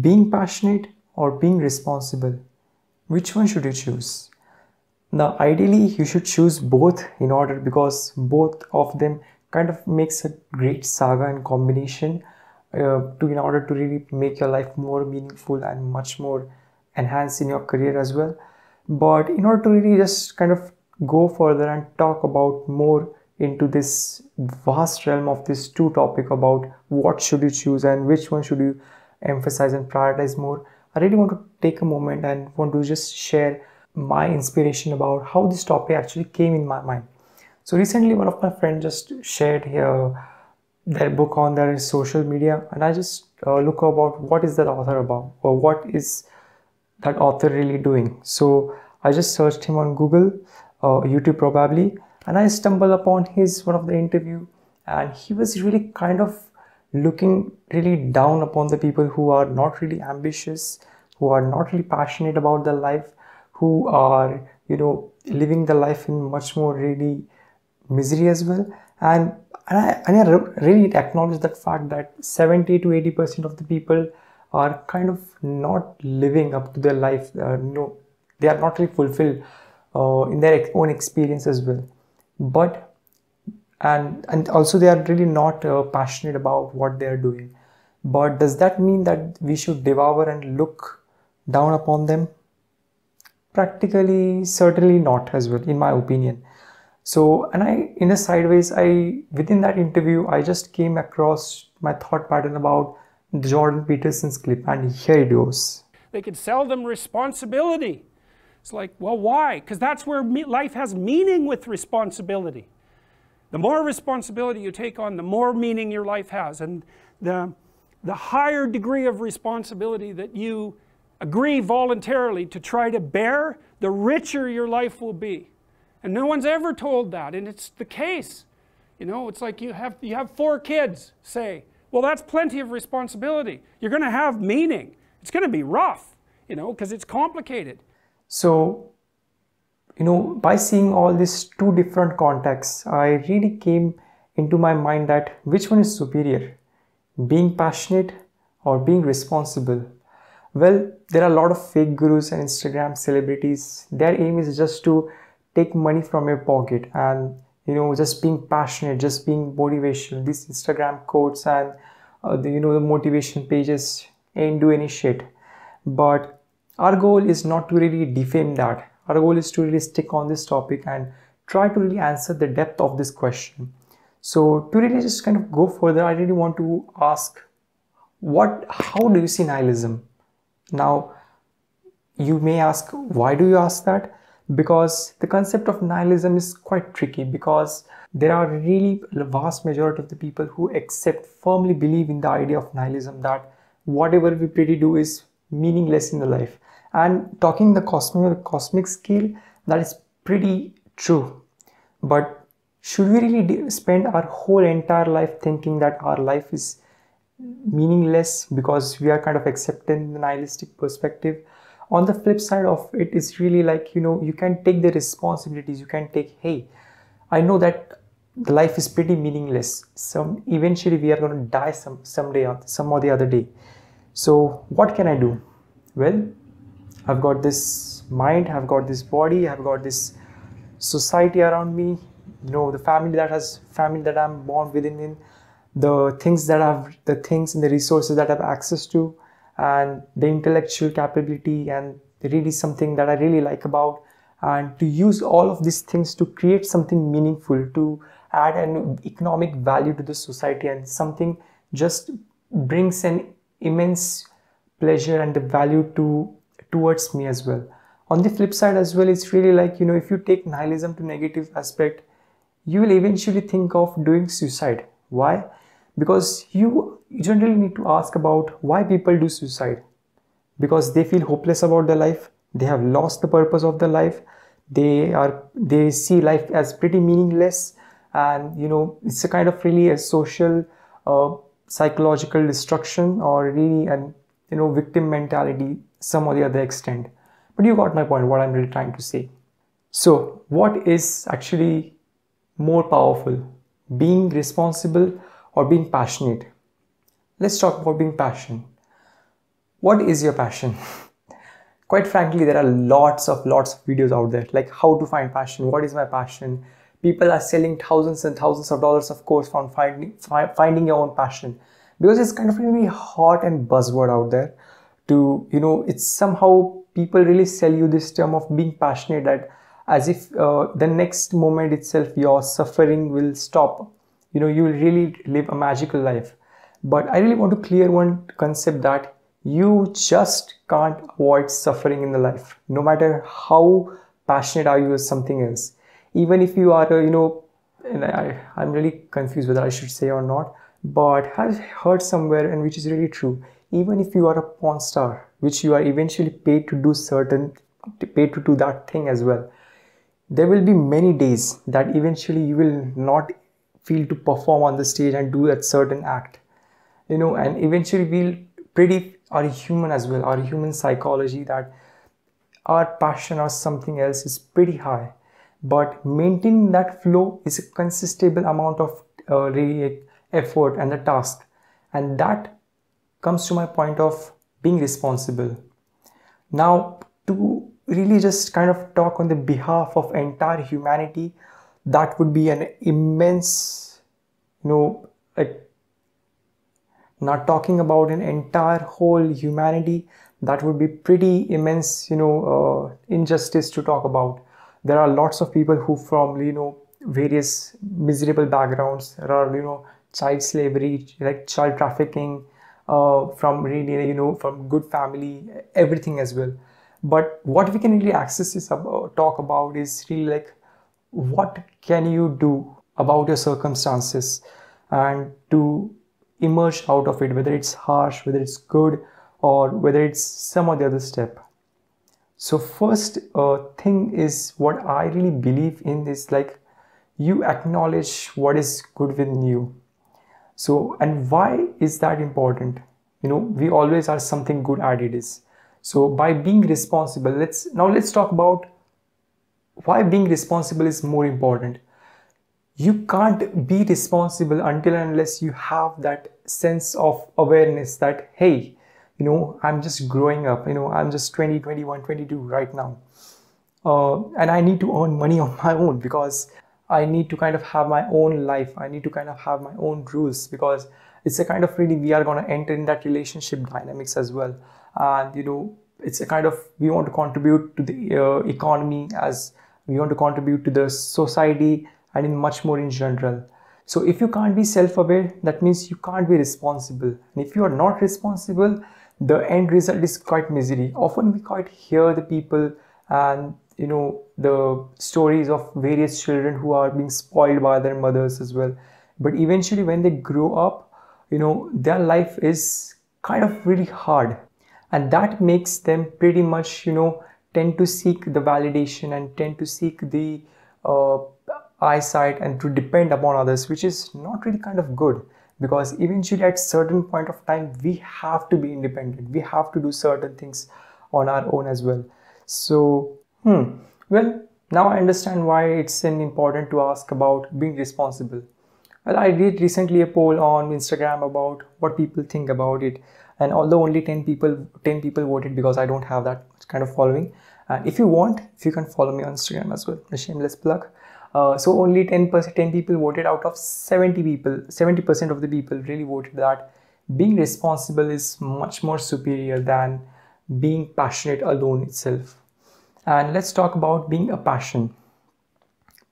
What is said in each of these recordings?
being passionate or being responsible which one should you choose now ideally you should choose both in order because both of them kind of makes a great saga and combination uh, to in order to really make your life more meaningful and much more enhanced in your career as well but in order to really just kind of go further and talk about more into this vast realm of this two topic about what should you choose and which one should you emphasize and prioritize more i really want to take a moment and want to just share my inspiration about how this topic actually came in my mind so recently one of my friends just shared here their book on their social media and i just uh, look about what is that author about or what is that author really doing so i just searched him on google uh, youtube probably and i stumbled upon his one of the interview and he was really kind of looking really down upon the people who are not really ambitious, who are not really passionate about their life, who are, you know, living the life in much more really misery as well. And, and, I, and I really acknowledge that fact that 70 to 80% of the people are kind of not living up to their life. Uh, no, they are not really fulfilled uh, in their own experience as well. But and and also they are really not uh, passionate about what they are doing but does that mean that we should devour and look down upon them practically certainly not as well in my opinion so and i in a sideways i within that interview i just came across my thought pattern about jordan peterson's clip and here it goes they could sell them responsibility it's like well why because that's where life has meaning with responsibility the more responsibility you take on, the more meaning your life has. And the, the higher degree of responsibility that you agree voluntarily to try to bear, the richer your life will be. And no one's ever told that, and it's the case. You know, it's like you have, you have four kids, say. Well, that's plenty of responsibility. You're going to have meaning. It's going to be rough, you know, because it's complicated. So you know by seeing all these two different contexts i really came into my mind that which one is superior being passionate or being responsible well there are a lot of fake gurus and instagram celebrities their aim is just to take money from your pocket and you know just being passionate just being motivational these instagram quotes and uh, the, you know the motivation pages ain't do any shit but our goal is not to really defame that our goal is to really stick on this topic and try to really answer the depth of this question so to really just kind of go further i really want to ask what how do you see nihilism now you may ask why do you ask that because the concept of nihilism is quite tricky because there are really a vast majority of the people who accept firmly believe in the idea of nihilism that whatever we pretty do is meaningless in the life and talking the cosmic cosmic scale that is pretty true but should we really spend our whole entire life thinking that our life is meaningless because we are kind of accepting the nihilistic perspective on the flip side of it is really like you know you can take the responsibilities you can take hey i know that the life is pretty meaningless some eventually we are going to die some someday some or the other day so what can i do well I've got this mind, I've got this body, I've got this society around me, you know, the family that has family that I'm born within in, the things that I've the things and the resources that I've access to and the intellectual capability and really something that I really like about and to use all of these things to create something meaningful to add an economic value to the society and something just brings an immense pleasure and the value to towards me as well on the flip side as well it's really like you know if you take nihilism to negative aspect you will eventually think of doing suicide why because you generally need to ask about why people do suicide because they feel hopeless about their life they have lost the purpose of their life they are they see life as pretty meaningless and you know it's a kind of really a social uh, psychological destruction or really an you know victim mentality some or the other extent. But you got my point, what I'm really trying to say. So, what is actually more powerful, being responsible or being passionate? Let's talk about being passionate. What is your passion? Quite frankly, there are lots of lots of videos out there like how to find passion, what is my passion? People are selling thousands and thousands of dollars of course on finding finding your own passion because it's kind of really hot and buzzword out there to you know it's somehow people really sell you this term of being passionate that as if uh, the next moment itself your suffering will stop you know you will really live a magical life but i really want to clear one concept that you just can't avoid suffering in the life no matter how passionate are you with something else even if you are you know and I, i'm really confused whether i should say or not but i've heard somewhere and which is really true even if you are a porn star which you are eventually paid to do certain paid to do that thing as well there will be many days that eventually you will not feel to perform on the stage and do that certain act you know and eventually we'll pretty are human as well our human psychology that our passion or something else is pretty high but maintaining that flow is a consistable amount of uh, effort and the task and that comes to my point of being responsible. Now, to really just kind of talk on the behalf of entire humanity, that would be an immense, you know, like not talking about an entire whole humanity, that would be pretty immense, you know, uh, injustice to talk about. There are lots of people who, from you know, various miserable backgrounds, there are you know, child slavery, like child trafficking, uh, from really you know from good family everything as well but what we can really access is about, uh, talk about is really like what can you do about your circumstances and to emerge out of it whether it's harsh whether it's good or whether it's some or the other step so first uh, thing is what i really believe in is like you acknowledge what is good within you so and why is that important you know we always are something good at it is so by being responsible let's now let's talk about why being responsible is more important you can't be responsible until and unless you have that sense of awareness that hey you know i'm just growing up you know i'm just 20 21 22 right now uh, and i need to earn money on my own because I need to kind of have my own life. I need to kind of have my own rules because it's a kind of really we are going to enter in that relationship dynamics as well. And you know, it's a kind of we want to contribute to the uh, economy as we want to contribute to the society and in much more in general. So if you can't be self-aware, that means you can't be responsible. And if you are not responsible, the end result is quite misery. Often we quite hear the people and you know the stories of various children who are being spoiled by their mothers as well but eventually when they grow up you know their life is kind of really hard and that makes them pretty much you know tend to seek the validation and tend to seek the uh, eyesight and to depend upon others which is not really kind of good because eventually at certain point of time we have to be independent we have to do certain things on our own as well so Hmm. Well, now I understand why it's important to ask about being responsible. Well, I did recently a poll on Instagram about what people think about it, and although only 10 people 10 people voted because I don't have that kind of following. And if you want, if you can follow me on Instagram as well, a shameless plug. Uh, so only 10 percent 10 people voted out of 70 people. 70% of the people really voted that being responsible is much more superior than being passionate alone itself and let's talk about being a passion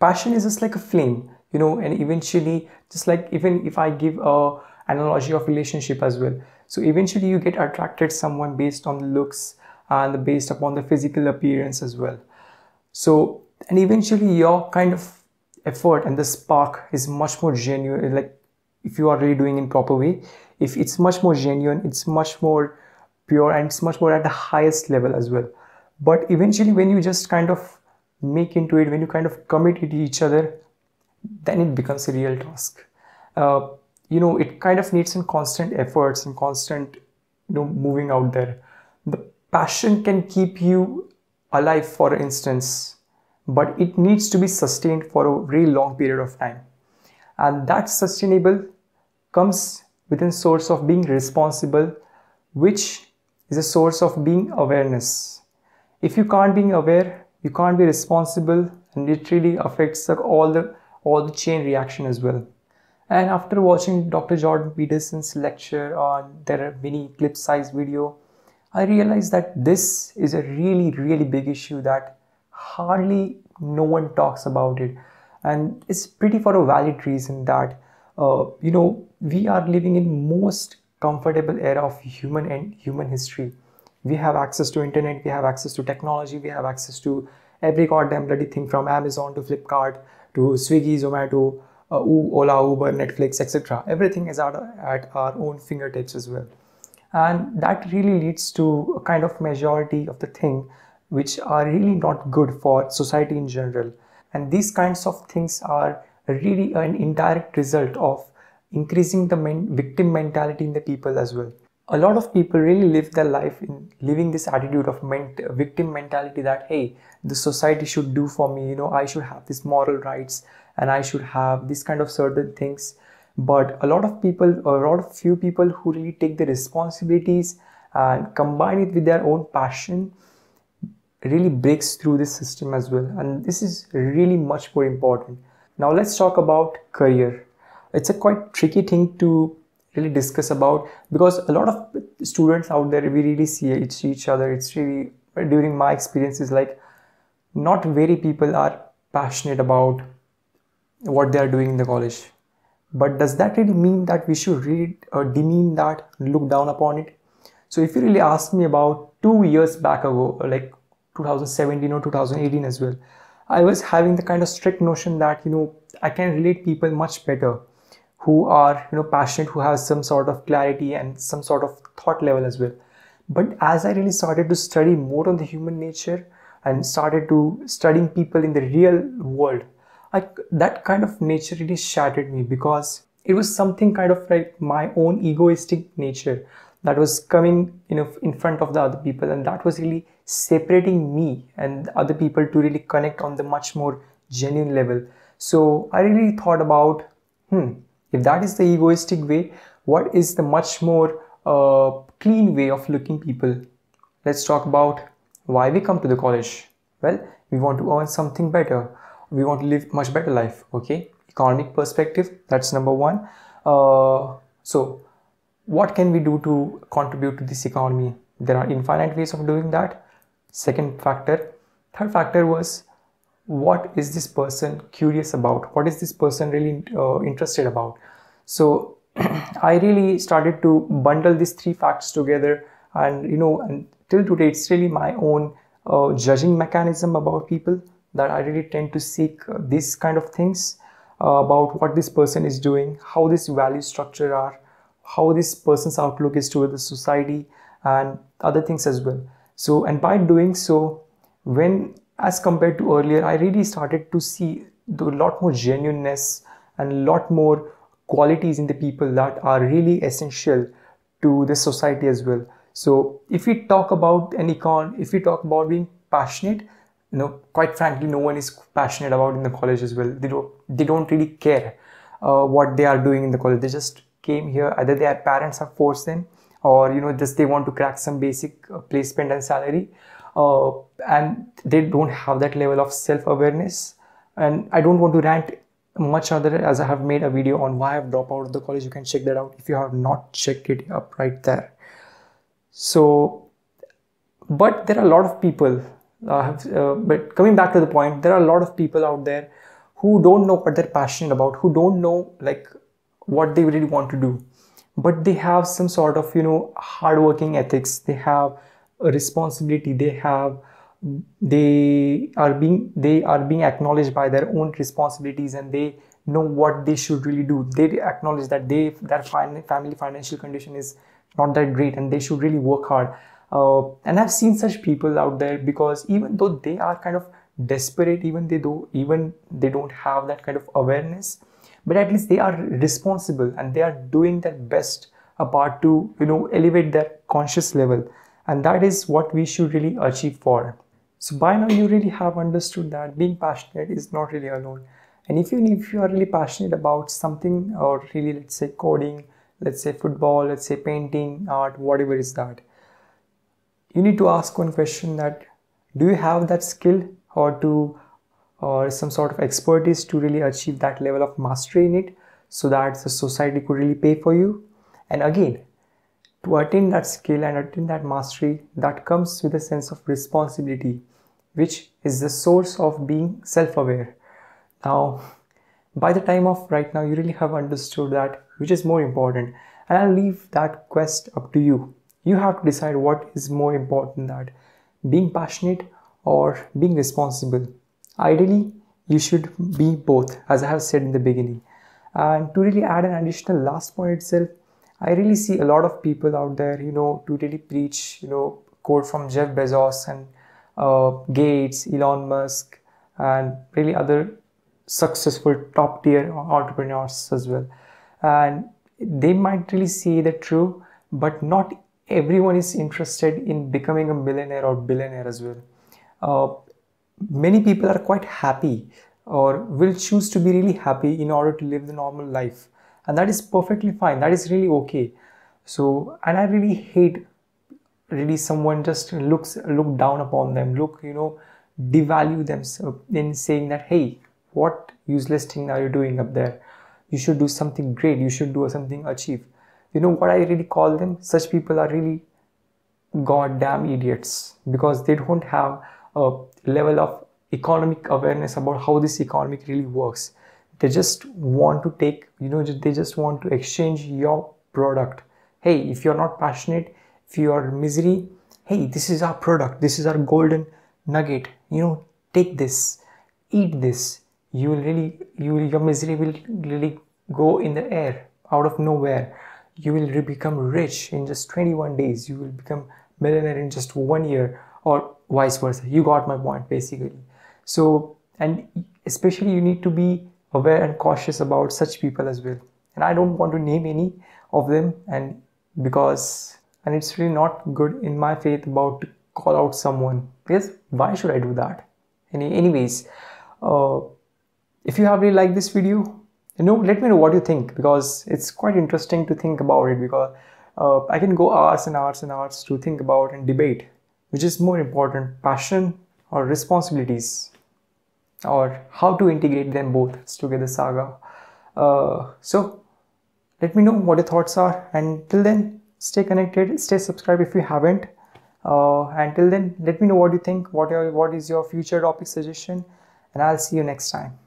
passion is just like a flame you know and eventually just like even if i give a analogy of relationship as well so eventually you get attracted someone based on the looks and based upon the physical appearance as well so and eventually your kind of effort and the spark is much more genuine like if you are really doing in proper way if it's much more genuine it's much more pure and it's much more at the highest level as well but eventually when you just kind of make into it when you kind of commit it to each other then it becomes a real task uh, you know it kind of needs some constant efforts and constant you know moving out there the passion can keep you alive for instance but it needs to be sustained for a very long period of time and that sustainable comes within source of being responsible which is a source of being awareness if you can't be aware you can't be responsible and it really affects all the all the chain reaction as well and after watching dr jordan peterson's lecture on their mini clip size video i realized that this is a really really big issue that hardly no one talks about it and it's pretty for a valid reason that uh, you know we are living in most comfortable era of human and human history we have access to internet we have access to technology we have access to every goddamn bloody thing from amazon to flipkart to swiggy zomato uh, ola uber netflix etc everything is at, at our own fingertips as well and that really leads to a kind of majority of the thing which are really not good for society in general and these kinds of things are really an indirect result of increasing the men- victim mentality in the people as well a lot of people really live their life in living this attitude of ment- victim mentality that hey the society should do for me you know i should have these moral rights and i should have this kind of certain things but a lot of people a lot of few people who really take the responsibilities and combine it with their own passion really breaks through this system as well and this is really much more important now let's talk about career it's a quite tricky thing to really discuss about because a lot of students out there we really see each other it's really during my experiences like not very people are passionate about what they are doing in the college but does that really mean that we should read or uh, demean that look down upon it so if you really ask me about two years back ago like 2017 or 2018 as well i was having the kind of strict notion that you know i can relate people much better who are you know passionate who have some sort of clarity and some sort of thought level as well but as i really started to study more on the human nature and started to studying people in the real world I, that kind of nature really shattered me because it was something kind of like my own egoistic nature that was coming you know in front of the other people and that was really separating me and other people to really connect on the much more genuine level so i really thought about hmm if that is the egoistic way, what is the much more uh, clean way of looking people? Let's talk about why we come to the college. Well, we want to earn something better. We want to live much better life. Okay, economic perspective. That's number one. Uh, so, what can we do to contribute to this economy? There are infinite ways of doing that. Second factor. Third factor was what is this person curious about what is this person really uh, interested about so i really started to bundle these three facts together and you know until till today it's really my own uh, judging mechanism about people that i really tend to seek uh, these kind of things uh, about what this person is doing how this value structure are how this person's outlook is toward the society and other things as well so and by doing so when as compared to earlier, I really started to see a lot more genuineness and a lot more qualities in the people that are really essential to the society as well. So if we talk about an econ, if we talk about being passionate, you know, quite frankly, no one is passionate about in the college as well. They don't, they don't really care uh, what they are doing in the college. They just came here, either their parents have forced them or, you know, just they want to crack some basic uh, placement and salary uh, and they don't have that level of self-awareness and i don't want to rant much other as i have made a video on why i've dropped out of the college you can check that out if you have not checked it up right there so but there are a lot of people uh, have, uh, but coming back to the point there are a lot of people out there who don't know what they're passionate about who don't know like what they really want to do but they have some sort of you know hardworking ethics they have responsibility they have they are being they are being acknowledged by their own responsibilities and they know what they should really do they acknowledge that they their family financial condition is not that great and they should really work hard uh, and i've seen such people out there because even though they are kind of desperate even they do even they don't have that kind of awareness but at least they are responsible and they are doing their best apart to you know elevate their conscious level and that is what we should really achieve for. So by now you really have understood that being passionate is not really alone. And if you if you are really passionate about something or really let's say coding, let's say football, let's say painting, art, whatever is that, you need to ask one question that do you have that skill or to or some sort of expertise to really achieve that level of mastery in it so that the society could really pay for you and again to attain that skill and attain that mastery that comes with a sense of responsibility which is the source of being self-aware now by the time of right now you really have understood that which is more important and i'll leave that quest up to you you have to decide what is more important that being passionate or being responsible ideally you should be both as i have said in the beginning and to really add an additional last point itself I really see a lot of people out there, you know, to really preach, you know, quote from Jeff Bezos and uh, Gates, Elon Musk, and really other successful top tier entrepreneurs as well. And they might really see the true, but not everyone is interested in becoming a millionaire or billionaire as well. Uh, many people are quite happy or will choose to be really happy in order to live the normal life and that is perfectly fine that is really okay so and i really hate really someone just looks look down upon them look you know devalue them in saying that hey what useless thing are you doing up there you should do something great you should do something achieve you know what i really call them such people are really goddamn idiots because they don't have a level of economic awareness about how this economic really works they just want to take you know they just want to exchange your product hey if you're not passionate if you are misery hey this is our product this is our golden nugget you know take this eat this you will really you will, your misery will really go in the air out of nowhere you will become rich in just 21 days you will become millionaire in just one year or vice versa you got my point basically so and especially you need to be aware and cautious about such people as well. And I don't want to name any of them, and because and it's really not good in my faith about to call out someone Yes, why should I do that? Any, anyways, uh, if you have really liked this video, you know, let me know what you think because it's quite interesting to think about it because uh, I can go hours and hours and hours to think about and debate which is more important, passion or responsibilities or how to integrate them both together saga. Uh, so let me know what your thoughts are and till then stay connected, stay subscribed if you haven't. Uh, until then, let me know what you think, what, your what is your future topic suggestion and I'll see you next time.